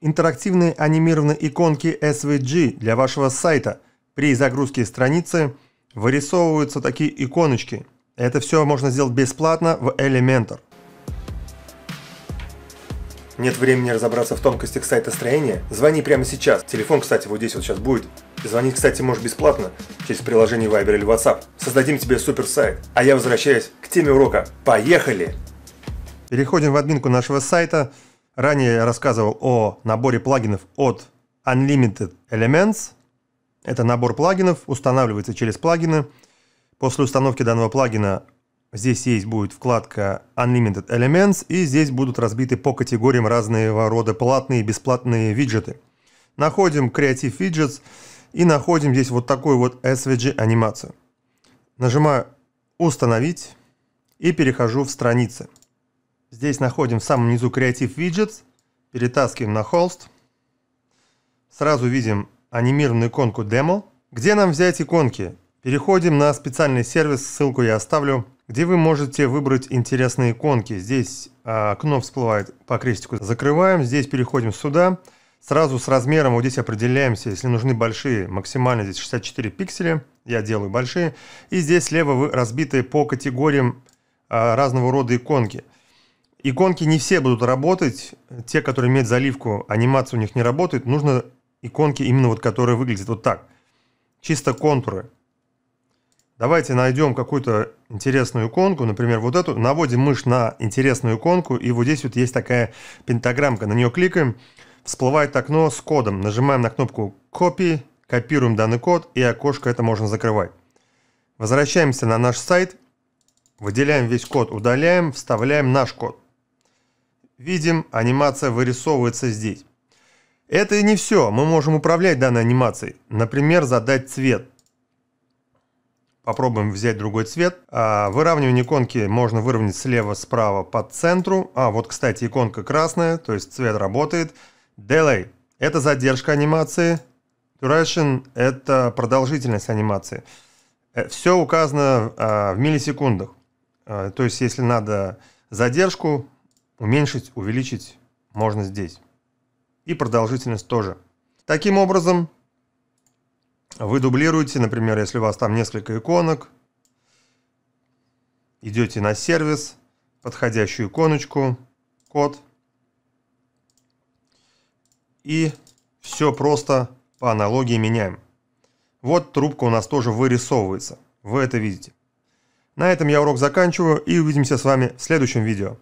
интерактивные анимированные иконки SVG для вашего сайта. При загрузке страницы вырисовываются такие иконочки. Это все можно сделать бесплатно в Elementor. Нет времени разобраться в тонкостях сайта строения? Звони прямо сейчас. Телефон, кстати, вот здесь вот сейчас будет. Звонить, кстати, можешь бесплатно через приложение Viber или WhatsApp. Создадим тебе супер сайт. А я возвращаюсь к теме урока. Поехали! Переходим в админку нашего сайта. Ранее я рассказывал о наборе плагинов от Unlimited Elements. Это набор плагинов, устанавливается через плагины. После установки данного плагина здесь есть будет вкладка Unlimited Elements, и здесь будут разбиты по категориям разные рода платные и бесплатные виджеты. Находим Creative Widgets и находим здесь вот такую вот SVG анимацию. Нажимаю «Установить» и перехожу в страницы. Здесь находим в самом низу Creative Widgets, перетаскиваем на холст. Сразу видим анимированную иконку Demo. Где нам взять иконки? Переходим на специальный сервис, ссылку я оставлю, где вы можете выбрать интересные иконки. Здесь окно а, всплывает по крестику, закрываем, здесь переходим сюда. Сразу с размером вот здесь определяемся, если нужны большие, максимально здесь 64 пикселя, я делаю большие. И здесь слева вы разбиты по категориям а, разного рода иконки. Иконки не все будут работать. Те, которые имеют заливку, анимация у них не работает. Нужно иконки именно вот, которые выглядят вот так. Чисто контуры. Давайте найдем какую-то интересную иконку, например, вот эту. Наводим мышь на интересную иконку, и вот здесь вот есть такая пентаграммка. На нее кликаем, всплывает окно с кодом. Нажимаем на кнопку «Copy», копируем данный код, и окошко это можно закрывать. Возвращаемся на наш сайт, выделяем весь код, удаляем, вставляем наш код. Видим, анимация вырисовывается здесь. Это не все, мы можем управлять данной анимацией. Например, задать цвет. Попробуем взять другой цвет. А, выравнивание иконки можно выровнять слева-справа по центру. А, вот, кстати, иконка красная, то есть цвет работает. Delay – это задержка анимации. Duration – это продолжительность анимации. Э, все указано а, в миллисекундах. А, то есть, если надо задержку, Уменьшить, увеличить можно здесь. И продолжительность тоже. Таким образом, вы дублируете, например, если у вас там несколько иконок, идете на сервис, подходящую иконочку, код, и все просто по аналогии меняем. Вот трубка у нас тоже вырисовывается. Вы это видите. На этом я урок заканчиваю и увидимся с вами в следующем видео.